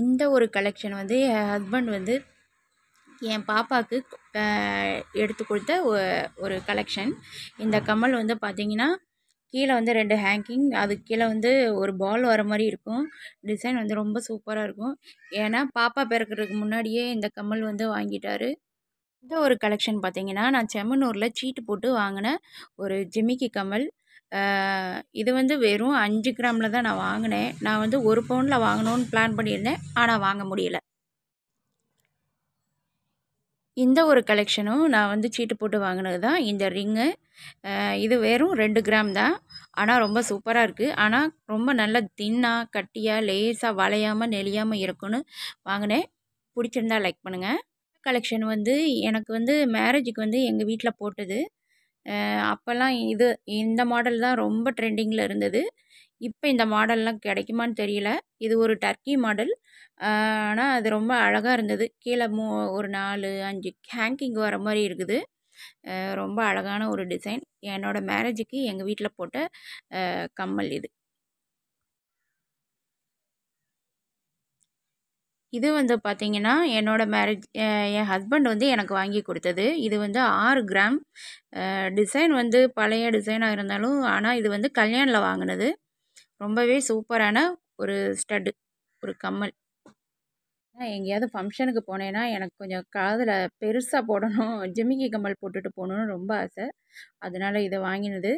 இந்த ஒரு கலெக்ஷன் வந்து என் ஹஸ்பண்ட் வந்து என் பாப்பாவுக்கு எடுத்து கொடுத்த ஒரு கலெக்ஷன் இந்த கமல் வந்து பார்த்திங்கன்னா கீழே வந்து ரெண்டு ஹேங்கிங் அதுக்கு கீழே வந்து ஒரு பால் வர மாதிரி இருக்கும் டிசைன் வந்து ரொம்ப சூப்பராக இருக்கும் ஏன்னா பாப்பா பிறக்கிறதுக்கு முன்னாடியே இந்த கம்மல் வந்து வாங்கிட்டாரு இந்த ஒரு கலெக்ஷன் பார்த்தீங்கன்னா நான் செம்மனூரில் சீட்டு போட்டு வாங்கின ஒரு ஜிமிக்கி கம்மல் இது வந்து வெறும் அஞ்சு கிராமில் தான் நான் வாங்கினேன் நான் வந்து ஒரு பவுனில் வாங்கணும்னு பிளான் பண்ணியிருந்தேன் ஆனால் வாங்க முடியலை இந்த ஒரு கலெக்ஷனும் நான் வந்து சீட்டு போட்டு வாங்கினது தான் இந்த ரிங்கு இது வெறும் ரெண்டு கிராம் தான் ஆனால் ரொம்ப சூப்பராக இருக்குது ஆனால் ரொம்ப நல்லா தின்னாக கட்டியாக லேசாக வளையாமல் நெளியாமல் இருக்குன்னு வாங்கினேன் பிடிச்சிருந்தா லைக் பண்ணுங்கள் கலெக்ஷன் வந்து எனக்கு வந்து மேரேஜுக்கு வந்து எங்கள் வீட்டில் போட்டது அப்போல்லாம் இது இந்த மாடல் தான் ரொம்ப ட்ரெண்டிங்கில் இருந்தது இப்போ இந்த மாடல்லாம் கிடைக்குமான்னு தெரியல இது ஒரு டர்க்கி மாடல் ஆனால் அது ரொம்ப அழகாக இருந்தது கீழே மூ ஒரு நாலு அஞ்சு ஹேங்கிங் வர மாதிரி இருக்குது ரொம்ப அழகான ஒரு டிசைன் என்னோடய மேரேஜுக்கு எங்கள் வீட்டில் போட்ட கம்மல் இது இது வந்து பார்த்திங்கன்னா என்னோடய மேரேஜ் என் ஹஸ்பண்ட் வந்து எனக்கு வாங்கி கொடுத்தது இது வந்து ஆறு கிராம் டிசைன் வந்து பழைய டிசைனாக இருந்தாலும் ஆனால் இது வந்து கல்யாணில் வாங்கினது ரொம்பவே சூப்பரான ஒரு ஸ்டட்டு ஒரு கம்மல் எங்கேயாவது ஃபங்க்ஷனுக்கு போனேன்னா எனக்கு கொஞ்சம் காதில் பெருசாக போடணும் ஜிமிக்கி கம்மல் போட்டுட்டு போகணுன்னு ரொம்ப ஆசை அதனால் இதை வாங்கினது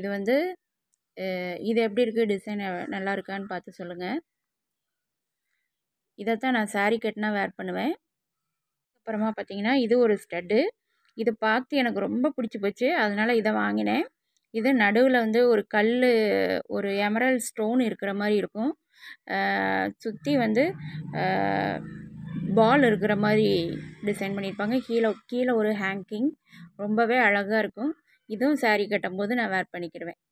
இது வந்து இது எப்படி இருக்குது டிசைன் நல்லா இருக்கான்னு பார்த்து சொல்லுங்கள் இதைத்தான் நான் சாரீ கட்டினா வேர் பண்ணுவேன் அப்புறமா பார்த்திங்கன்னா இது ஒரு ஸ்டட்டு இதை பார்த்து எனக்கு ரொம்ப பிடிச்சி போச்சு அதனால் இதை வாங்கினேன் இது நடுவில் வந்து ஒரு கல் ஒரு எமரல் ஸ்டோன் இருக்கிற மாதிரி இருக்கும் சுற்றி வந்து பால் இருக்கிற மாதிரி டிசைன் பண்ணியிருப்பாங்க கீழே கீழே ஒரு ஹேங்கிங் ரொம்பவே அழகாக இருக்கும் இதுவும் சாரீ கட்டும்போது நான் வேர் பண்ணிக்கிடுவேன்